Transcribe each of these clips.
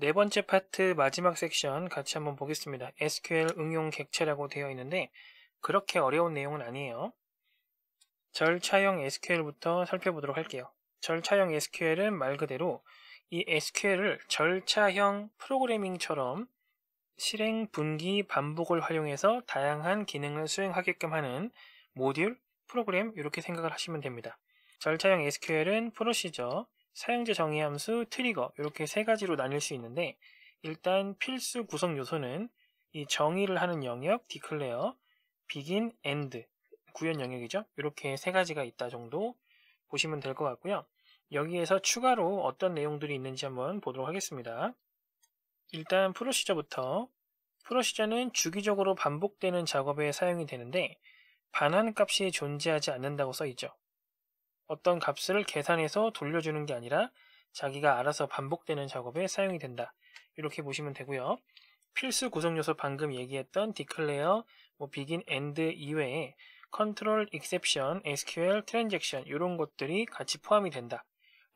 네 번째 파트 마지막 섹션 같이 한번 보겠습니다. SQL 응용 객체라고 되어 있는데 그렇게 어려운 내용은 아니에요. 절차형 SQL부터 살펴보도록 할게요. 절차형 SQL은 말 그대로 이 SQL을 절차형 프로그래밍처럼 실행 분기 반복을 활용해서 다양한 기능을 수행하게끔 하는 모듈, 프로그램 이렇게 생각을 하시면 됩니다. 절차형 SQL은 프로시저, 사용자 정의 함수, 트리거 이렇게 세 가지로 나뉠 수 있는데 일단 필수 구성 요소는 이 정의를 하는 영역, declare, begin, end 구현 영역이죠. 이렇게 세 가지가 있다 정도 보시면 될 것 같고요. 여기에서 추가로 어떤 내용들이 있는지 한번 보도록 하겠습니다. 일단 프로시저부터 프로시저는 주기적으로 반복되는 작업에 사용이 되는데 반환 값이 존재하지 않는다고 써있죠. 어떤 값을 계산해서 돌려주는 게 아니라 자기가 알아서 반복되는 작업에 사용이 된다. 이렇게 보시면 되고요. 필수 구성 요소 방금 얘기했던 declare, 뭐 begin, end 이외에 control, exception, SQL, transaction 이런 것들이 같이 포함이 된다.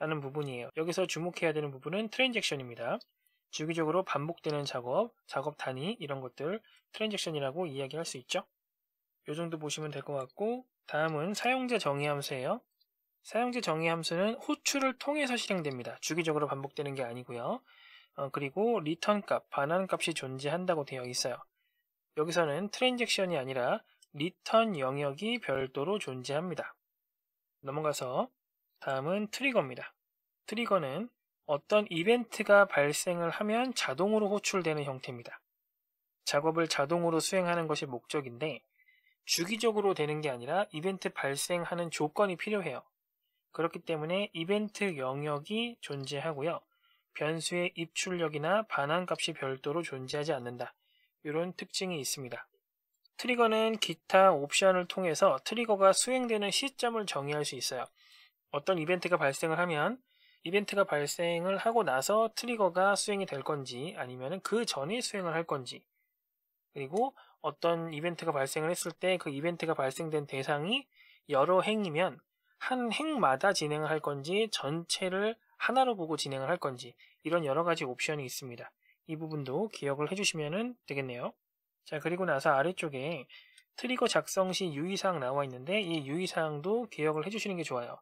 라는 부분이에요. 여기서 주목해야 되는 부분은 트랜잭션입니다. 주기적으로 반복되는 작업, 작업 단위 이런 것들 트랜잭션이라고 이야기할 수 있죠. 이 정도 보시면 될 것 같고 다음은 사용자 정의 함수예요. 사용지 정의 함수는 호출을 통해서 실행됩니다. 주기적으로 반복되는 게 아니고요. 어, 그리고 return 값, 반환 값이 존재한다고 되어 있어요. 여기서는 트랜잭션이 아니라 return 영역이 별도로 존재합니다. 넘어가서 다음은 트리거입니다. 트리거는 어떤 이벤트가 발생을 하면 자동으로 호출되는 형태입니다. 작업을 자동으로 수행하는 것이 목적인데 주기적으로 되는 게 아니라 이벤트 발생하는 조건이 필요해요. 그렇기 때문에 이벤트 영역이 존재하고요. 변수의 입출력이나 반환값이 별도로 존재하지 않는다. 이런 특징이 있습니다. 트리거는 기타 옵션을 통해서 트리거가 수행되는 시점을 정의할 수 있어요. 어떤 이벤트가 발생을 하면 이벤트가 발생을 하고 나서 트리거가 수행이 될 건지 아니면 그 전에 수행을 할 건지 그리고 어떤 이벤트가 발생을 했을 때 그 이벤트가 발생된 대상이 여러 행이면 한 행마다 진행을 할 건지 전체를 하나로 보고 진행을 할 건지 이런 여러 가지 옵션이 있습니다. 이 부분도 기억을 해주시면 되겠네요. 자 그리고 나서 아래쪽에 트리거 작성 시 유의사항 나와 있는데 이 유의사항도 기억을 해주시는 게 좋아요.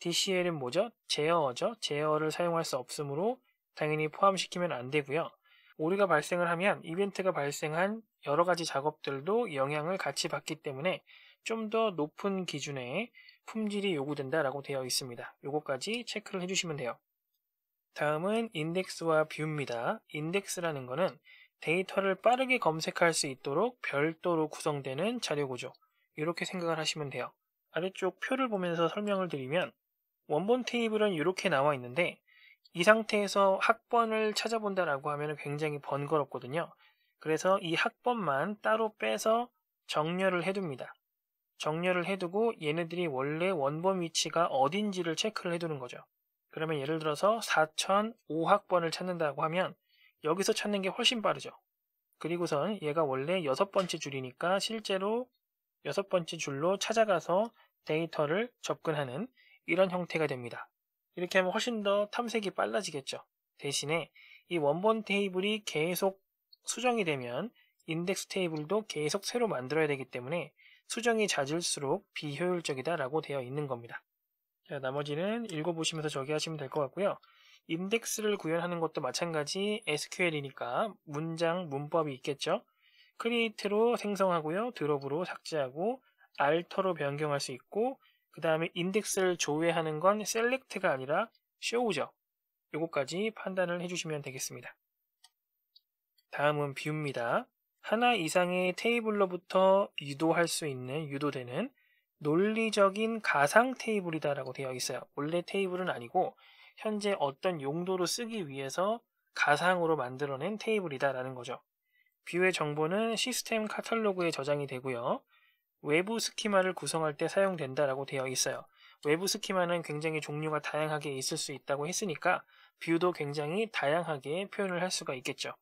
DCL은 뭐죠? 제어죠. 제어를 사용할 수 없으므로 당연히 포함시키면 안 되고요. 오류가 발생을 하면 이벤트가 발생한 여러 가지 작업들도 영향을 같이 받기 때문에 좀 더 높은 기준의 품질이 요구된다라고 되어 있습니다. 요것까지 체크를 해주시면 돼요. 다음은 인덱스와 뷰입니다. 인덱스라는 거는 데이터를 빠르게 검색할 수 있도록 별도로 구성되는 자료구조 이렇게 생각을 하시면 돼요. 아래쪽 표를 보면서 설명을 드리면 원본 테이블은 이렇게 나와 있는데 이 상태에서 학번을 찾아본다라고 하면 굉장히 번거롭거든요. 그래서 이 학번만 따로 빼서 정렬을 해둡니다. 정렬을 해두고 얘네들이 원래 원본 위치가 어딘지를 체크를 해두는 거죠. 그러면 예를 들어서 4005학번을 찾는다고 하면 여기서 찾는 게 훨씬 빠르죠. 그리고선 얘가 원래 여섯 번째 줄이니까 실제로 여섯 번째 줄로 찾아가서 데이터를 접근하는 이런 형태가 됩니다. 이렇게 하면 훨씬 더 탐색이 빨라지겠죠. 대신에 이 원본 테이블이 계속 수정이 되면 인덱스 테이블도 계속 새로 만들어야 되기 때문에 수정이 잦을수록 비효율적이다라고 되어 있는 겁니다. 자, 나머지는 읽어보시면서 저기 하시면 될 것 같고요. 인덱스를 구현하는 것도 마찬가지 SQL이니까 문장, 문법이 있겠죠. 크리에이트로 생성하고요. 드롭으로 삭제하고 알터로 변경할 수 있고 그 다음에 인덱스를 조회하는 건 셀렉트가 아니라 쇼우 o w 죠 요거까지 판단을 해주시면 되겠습니다. 다음은 뷰입니다. 하나 이상의 테이블로부터 유도할 수 있는 유도되는 논리적인 가상 테이블이다라고 되어 있어요. 원래 테이블은 아니고 현재 어떤 용도로 쓰기 위해서 가상으로 만들어낸 테이블이다라는 거죠. 뷰의 정보는 시스템 카탈로그에 저장이 되고요. 외부 스키마를 구성할 때 사용된다라고 되어 있어요. 외부 스키마는 굉장히 종류가 다양하게 있을 수 있다고 했으니까 뷰도 굉장히 다양하게 표현을 할 수가 있겠죠.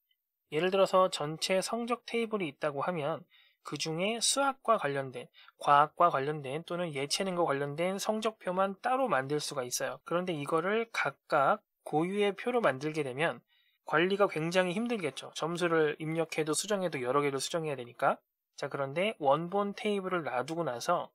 예를 들어서 전체 성적 테이블이 있다고 하면 그 중에 수학과 관련된, 과학과 관련된 또는 예체능과 관련된 성적표만 따로 만들 수가 있어요. 그런데 이거를 각각 고유의 표로 만들게 되면 관리가 굉장히 힘들겠죠. 점수를 입력해도 수정해도 여러 개를 수정해야 되니까. 자, 그런데 원본 테이블을 놔두고 나서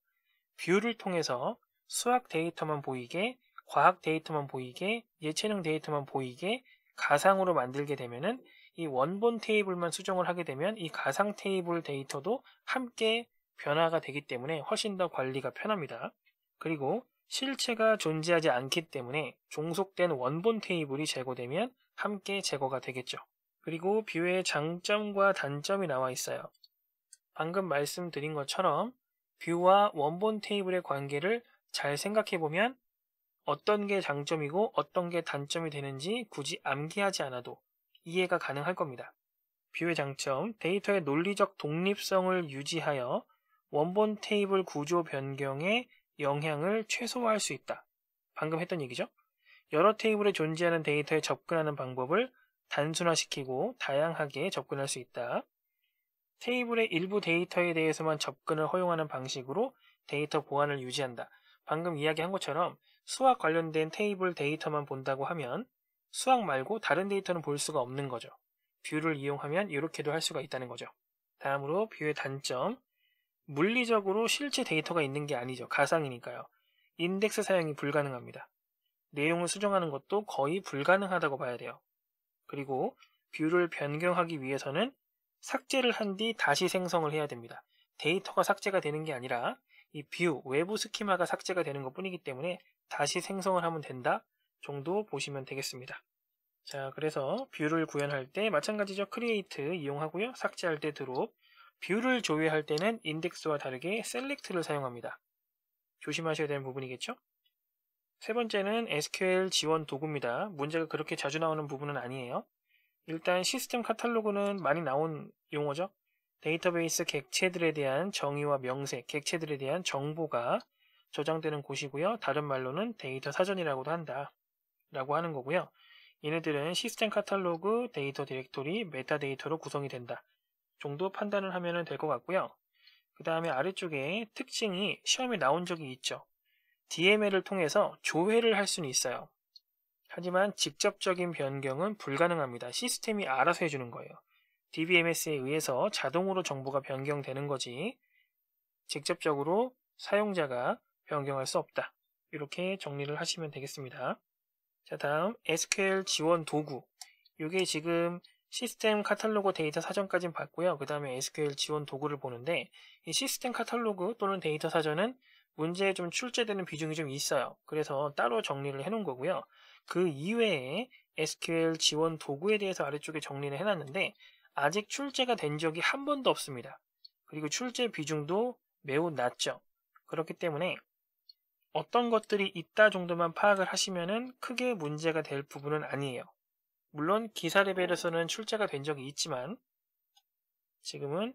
뷰를 통해서 수학 데이터만 보이게, 과학 데이터만 보이게, 예체능 데이터만 보이게 가상으로 만들게 되면은 이 원본 테이블만 수정을 하게 되면 이 가상 테이블 데이터도 함께 변화가 되기 때문에 훨씬 더 관리가 편합니다. 그리고 실체가 존재하지 않기 때문에 종속된 원본 테이블이 제거되면 함께 제거가 되겠죠. 그리고 뷰의 장점과 단점이 나와 있어요. 방금 말씀드린 것처럼 뷰와 원본 테이블의 관계를 잘 생각해보면 어떤 게 장점이고 어떤 게 단점이 되는지 굳이 암기하지 않아도 이해가 가능할 겁니다. 뷰의 장점, 데이터의 논리적 독립성을 유지하여 원본 테이블 구조 변경에 영향을 최소화할 수 있다. 방금 했던 얘기죠. 여러 테이블에 존재하는 데이터에 접근하는 방법을 단순화시키고 다양하게 접근할 수 있다. 테이블의 일부 데이터에 대해서만 접근을 허용하는 방식으로 데이터 보안을 유지한다. 방금 이야기한 것처럼 수학 관련된 테이블 데이터만 본다고 하면 수학 말고 다른 데이터는 볼 수가 없는 거죠. 뷰를 이용하면 이렇게도 할 수가 있다는 거죠. 다음으로 뷰의 단점. 물리적으로 실제 데이터가 있는 게 아니죠. 가상이니까요. 인덱스 사용이 불가능합니다. 내용을 수정하는 것도 거의 불가능하다고 봐야 돼요. 그리고 뷰를 변경하기 위해서는 삭제를 한 뒤 다시 생성을 해야 됩니다. 데이터가 삭제가 되는 게 아니라 이 뷰, 외부 스키마가 삭제가 되는 것 뿐이기 때문에 다시 생성을 하면 된다? 정도 보시면 되겠습니다. 자, 그래서 뷰를 구현할 때 마찬가지죠. 크리에이트 이용하고요. 삭제할 때 드롭. 뷰를 조회할 때는 인덱스와 다르게 셀렉트를 사용합니다. 조심하셔야 되는 부분이겠죠? 세 번째는 SQL 지원 도구입니다. 문제가 그렇게 자주 나오는 부분은 아니에요. 일단 시스템 카탈로그는 많이 나온 용어죠. 데이터베이스 객체들에 대한 정의와 명세, 객체들에 대한 정보가 저장되는 곳이고요. 다른 말로는 데이터 사전이라고도 한다. 라고 하는 거고요. 얘네들은 시스템 카탈로그, 데이터 디렉토리, 메타데이터로 구성이 된다 정도 판단을 하면 될 것 같고요. 그 다음에 아래쪽에 특징이 시험에 나온 적이 있죠. DML을 통해서 조회를 할 수는 있어요. 하지만 직접적인 변경은 불가능합니다. 시스템이 알아서 해주는 거예요. DBMS에 의해서 자동으로 정보가 변경되는 거지 직접적으로 사용자가 변경할 수 없다. 이렇게 정리를 하시면 되겠습니다. 자 다음 SQL 지원 도구 요게 지금 시스템 카탈로그 데이터 사전까진 봤고요. 그 다음에 SQL 지원 도구를 보는데 이 시스템 카탈로그 또는 데이터 사전은 문제에 좀 출제되는 비중이 좀 있어요. 그래서 따로 정리를 해놓은 거고요. 그 이외에 SQL 지원 도구에 대해서 아래쪽에 정리를 해놨는데 아직 출제가 된 적이 한 번도 없습니다. 그리고 출제 비중도 매우 낮죠. 그렇기 때문에 어떤 것들이 있다 정도만 파악을 하시면은 크게 문제가 될 부분은 아니에요. 물론 기사 레벨에서는 출제가 된 적이 있지만 지금은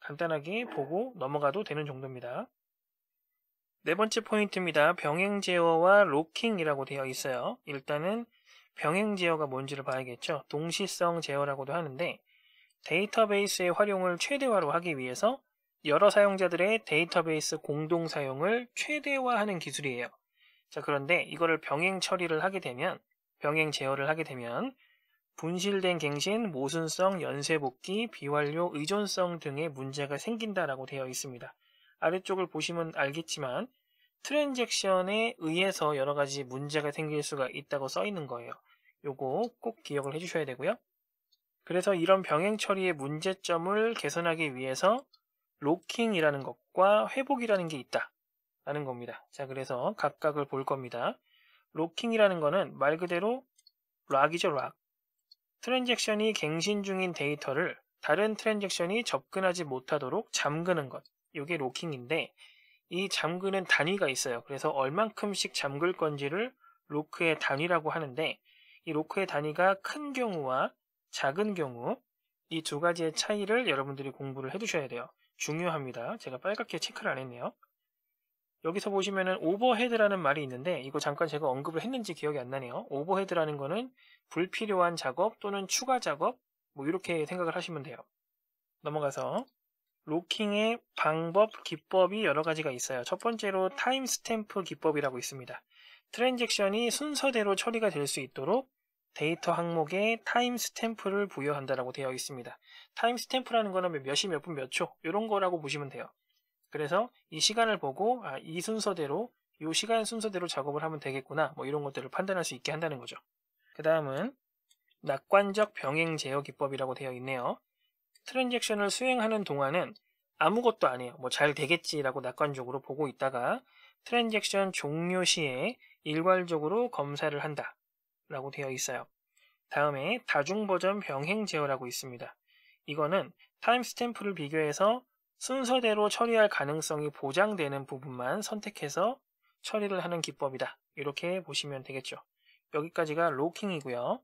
간단하게 보고 넘어가도 되는 정도입니다. 네 번째 포인트입니다. 병행 제어와 로킹이라고 되어 있어요. 일단은 병행 제어가 뭔지를 봐야겠죠. 동시성 제어라고도 하는데 데이터베이스의 활용을 최대화로 하기 위해서 여러 사용자들의 데이터베이스 공동 사용을 최대화하는 기술이에요. 자, 그런데 이거를 병행 처리를 하게 되면, 병행 제어를 하게 되면, 분실된 갱신, 모순성, 연쇄복귀, 비완료, 의존성 등의 문제가 생긴다라고 되어 있습니다. 아래쪽을 보시면 알겠지만, 트랜잭션에 의해서 여러 가지 문제가 생길 수가 있다고 써 있는 거예요. 요거 꼭 기억을 해주셔야 되고요. 그래서 이런 병행 처리의 문제점을 개선하기 위해서 로킹이라는 것과 회복이라는 게 있다. 라는 겁니다. 자, 그래서 각각을 볼 겁니다. 로킹이라는 거는 말 그대로 락이죠, 락. 트랜잭션이 갱신 중인 데이터를 다른 트랜잭션이 접근하지 못하도록 잠그는 것. 이게 로킹인데 이 잠그는 단위가 있어요. 그래서 얼만큼씩 잠글 건지를 로크의 단위라고 하는데 이 로크의 단위가 큰 경우와 작은 경우 이 두 가지의 차이를 여러분들이 공부를 해두셔야 돼요. 중요합니다. 제가 빨갛게 체크를 안 했네요. 여기서 보시면은 오버헤드라는 말이 있는데 이거 잠깐 제가 언급을 했는지 기억이 안 나네요. 오버헤드라는 거는 불필요한 작업 또는 추가 작업 뭐 이렇게 생각을 하시면 돼요. 넘어가서 로킹의 방법, 기법이 여러 가지가 있어요. 첫 번째로 타임스탬프 기법이라고 있습니다. 트랜잭션이 순서대로 처리가 될 수 있도록 데이터 항목에 타임 스탬프를 부여한다라고 되어 있습니다. 타임 스탬프라는 거는 몇 시 몇 분 몇 초 이런 거라고 보시면 돼요. 그래서 이 시간을 보고 아, 이 순서대로 이 시간 순서대로 작업을 하면 되겠구나 뭐 이런 것들을 판단할 수 있게 한다는 거죠. 그 다음은 낙관적 병행 제어 기법이라고 되어 있네요. 트랜잭션을 수행하는 동안은 아무것도 아니에요. 뭐 잘 되겠지라고 낙관적으로 보고 있다가 트랜잭션 종료 시에 일괄적으로 검사를 한다. 라고 되어 있어요. 다음에 다중 버전 병행 제어라고 있습니다. 이거는 타임스탬프를 비교해서 순서대로 처리할 가능성이 보장되는 부분만 선택해서 처리를 하는 기법이다. 이렇게 보시면 되겠죠. 여기까지가 로킹이고요.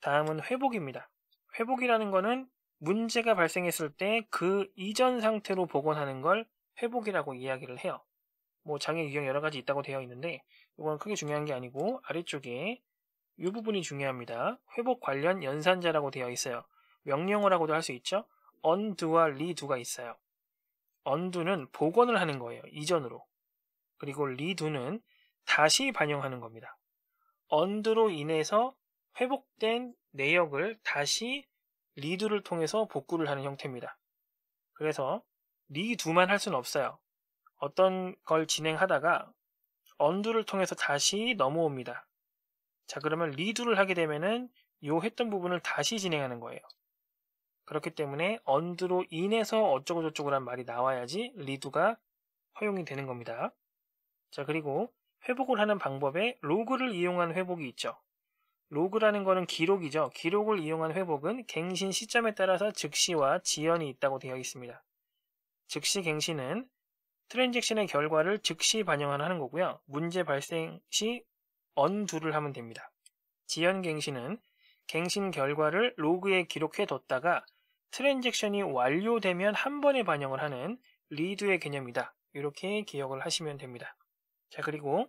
다음은 회복입니다. 회복이라는 거는 문제가 발생했을 때 그 이전 상태로 복원하는 걸 회복이라고 이야기를 해요. 뭐 장애 유형 여러 가지 있다고 되어 있는데 이건 크게 중요한 게 아니고 아래쪽에 이 부분이 중요합니다. 회복 관련 연산자라고 되어 있어요. 명령어라고도 할 수 있죠. 언두와리두가 있어요. 언두는 복원을 하는 거예요. 이전으로. 그리고 리두는 다시 반영하는 겁니다. 언두로 인해서 회복된 내역을 다시 리두를 통해서 복구를 하는 형태입니다. 그래서 리두만할 수는 없어요. 어떤 걸 진행하다가 언두를 통해서 다시 넘어옵니다. 자 그러면 리두를 하게 되면은 요 했던 부분을 다시 진행하는 거예요. 그렇기 때문에 언드로 인해서 어쩌고저쩌고란 말이 나와야지 리두가 허용이 되는 겁니다. 자 그리고 회복을 하는 방법에 로그를 이용한 회복이 있죠. 로그라는 거는 기록이죠. 기록을 이용한 회복은 갱신 시점에 따라서 즉시와 지연이 있다고 되어 있습니다. 즉시 갱신은 트랜잭션의 결과를 즉시 반영하는 거고요. 문제 발생 시 언두를 하면 됩니다. 지연갱신은 갱신 결과를 로그에 기록해뒀다가 트랜잭션이 완료되면 한 번에 반영을 하는 리드의 개념이다. 이렇게 기억을 하시면 됩니다. 자 그리고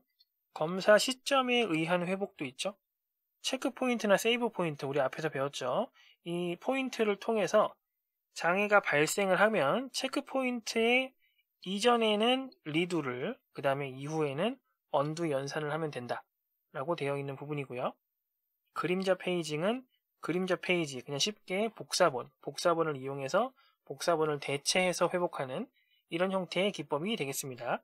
검사 시점에 의한 회복도 있죠. 체크 포인트나 세이브 포인트 우리 앞에서 배웠죠. 이 포인트를 통해서 장애가 발생을 하면 체크 포인트의 이전에는 리두를 그 다음에 이후에는 언두 연산을 하면 된다. 라고 되어 있는 부분이고요. 그림자 페이징은 그림자 페이지, 그냥 쉽게 복사본, 복사본을 이용해서 복사본을 대체해서 회복하는 이런 형태의 기법이 되겠습니다.